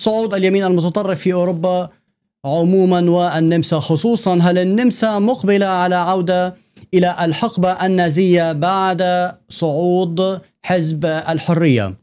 صعود اليمين المتطرف في أوروبا عموما والنمسا خصوصا هل النمسا مقبلة على عودة إلى الحقبة النازية بعد صعود حزب الحرية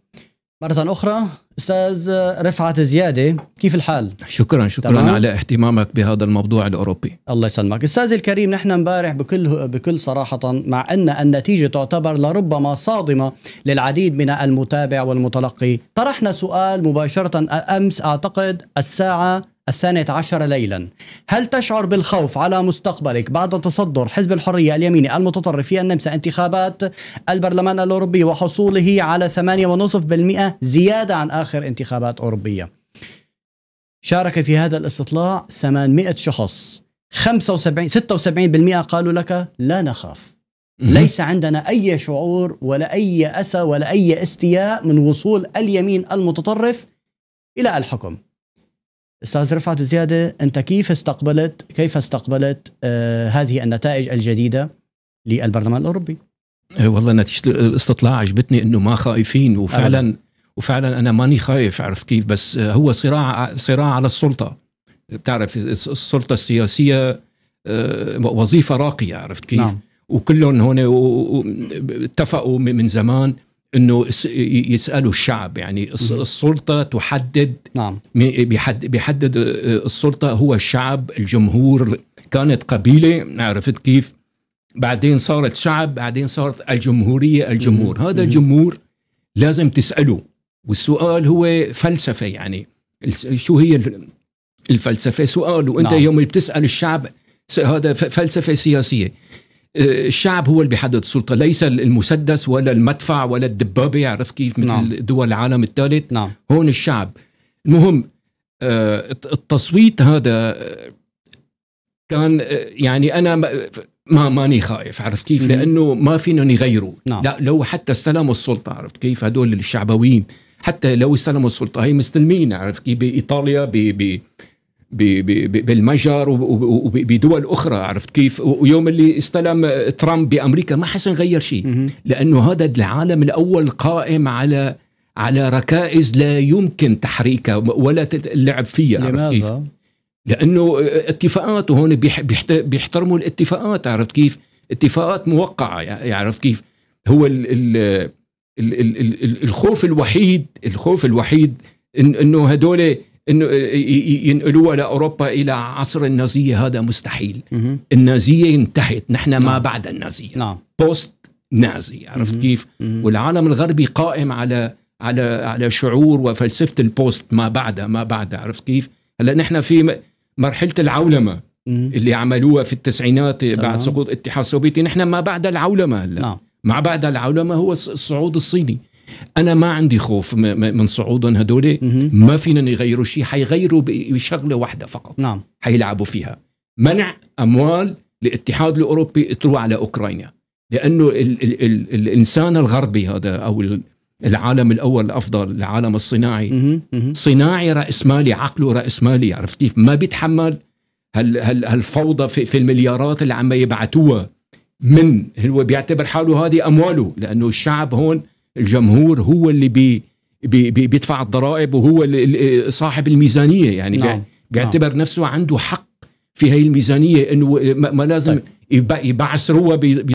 مرة أخرى استاذ رفعت زياده كيف الحال شكرا شكرا تمام؟ على اهتمامك بهذا الموضوع الاوروبي الله يسلمك استاذ الكريم نحن امبارح بكل بكل صراحه مع ان النتيجه تعتبر لربما صادمه للعديد من المتابع والمتلقي طرحنا سؤال مباشره امس اعتقد الساعه السنة عشر ليلا هل تشعر بالخوف على مستقبلك بعد تصدر حزب الحرية اليميني المتطرف في النمسا انتخابات البرلمان الأوروبي وحصوله على 8.5% زيادة عن آخر انتخابات أوروبية شارك في هذا الاستطلاع 800 شخص 75 76% قالوا لك لا نخاف ليس عندنا أي شعور ولا أي أسى ولا أي استياء من وصول اليمين المتطرف إلى الحكم استاذ رفعت زياده انت كيف استقبلت كيف استقبلت آه هذه النتائج الجديده للبرلمان الاوروبي؟ إيه، والله نتيجه الاستطلاع عجبتني انه ما خايفين وفعلا وفعلا انا ماني خايف عرفت كيف بس هو صراع صراع على السلطه بتعرف السلطه السياسيه آه، وظيفه راقيه عرفت كيف؟ نعم. وكلهم هون اتفقوا من زمان انه يسالوا الشعب يعني السلطه تحدد نعم بيحدد, بيحدد آه، السلطه هو الشعب الجمهور كانت قبيله عرفت كيف بعدين صارت شعب بعدين صارت الجمهوريه الجمهور هذا الجمهور لازم تساله والسؤال هو فلسفه يعني شو هي الفلسفه سؤال وانت نعم. يوم بتسال الشعب هذا فلسفه سياسيه آه، الشعب هو اللي بيحدد السلطه ليس المسدس ولا المدفع ولا الدبابه عرفت كيف مثل نعم. دول العالم الثالث نعم. هون الشعب المهم آه، التصويت هذا آه، كان يعني انا ما ماني خايف عرفت كيف لانه ما فينا يغيروا نعم. لا لو حتى استلموا السلطه عرفت كيف هدول الشعبويين حتى لو استلموا السلطه هي مستلمين عرفت كيف بايطاليا ب بالمجر وبدول اخرى عرفت كيف ويوم اللي استلم ترامب بامريكا ما حسن غير شيء لانه هذا العالم الاول قائم على على ركائز لا يمكن تحريكها ولا اللعب فيها عرفت كيف لانه اتفاقات وهون بيحترموا الاتفاقات عرفت كيف اتفاقات موقعه يعني عرفت كيف هو ال ال الخوف الوحيد الخوف الوحيد انه هدول انه ينقلوها لاوروبا الى عصر النازيه هذا مستحيل مم. النازيه انتهت نحن ما نعم. بعد النازيه نعم. بوست نازي عرفت مم. كيف مم. والعالم الغربي قائم على على على شعور وفلسفه البوست ما بعد ما بعد عرفت كيف هلا نحن في مرحله العولمه مم. اللي عملوها في التسعينات طبعا. بعد سقوط الاتحاد السوفيتي نحن ما بعد العولمه هلا نعم. ما بعد العولمه هو الصعود الصيني انا ما عندي خوف من صعودهم هدول ما فينا يغيروا شيء حيغيروا بشغله واحده فقط نعم حيلعبوا فيها منع اموال الاتحاد الاوروبي تروح على اوكرانيا لانه الـ الـ الـ الانسان الغربي هذا او العالم الاول الافضل العالم الصناعي صناعي راسمالي عقله راسمالي عرفت كيف ما بيتحمل هال هال هالفوضى في, في المليارات اللي عم يبعتوها من هو بيعتبر حاله هذه امواله لانه الشعب هون الجمهور هو اللي بي بي بي بيدفع الضرائب وهو صاحب الميزانيه يعني نعم. بيعتبر نعم. نفسه عنده حق في هاي الميزانيه انه ما لازم طيب. يبعثروها